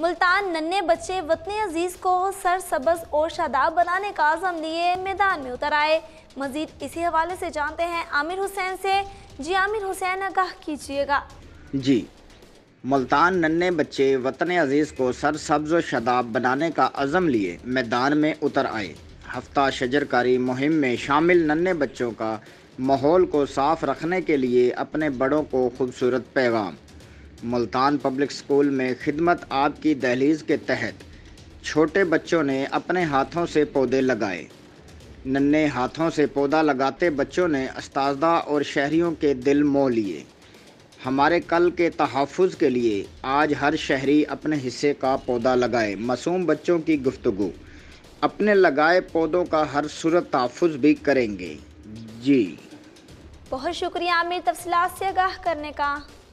मुल्तान नन्हे बच्चे वतन अजीज़ को सरसब्ज और शादाब बनाने का आजम लिए मैदान में उतर आए मजीद इसी हवाले से जानते हैं आमिर हुसैन से जी आमिर हुसैन आगाह कीजिएगा जी मुल्तान नन्हे बच्चे वतन अजीज़ को सरसब्ज व शदाब बनाने का अज़म लिए मैदान में उतर आए हफ्ता शजरकारी मुहिम में शामिल नन्हे बच्चों का माहौल को साफ रखने के लिए अपने बड़ों को खूबसूरत पैगाम मुल्तान पब्लिक स्कूल में खिदमत आपकी दहलीज़ के तहत छोटे बच्चों ने अपने हाथों से पौधे लगाए नन्हे हाथों से पौधा लगाते बच्चों ने इस और शहरीों के दिल मोह लिए हमारे कल के तहफ़ के लिए आज हर शहरी अपने हिस्से का पौधा लगाए मासूम बच्चों की गुफ्तु अपने लगाए पौधों का हर सूरत तहफ़ भी करेंगे जी बहुत शुक्रिया आमिर तफसलात से आगाह करने का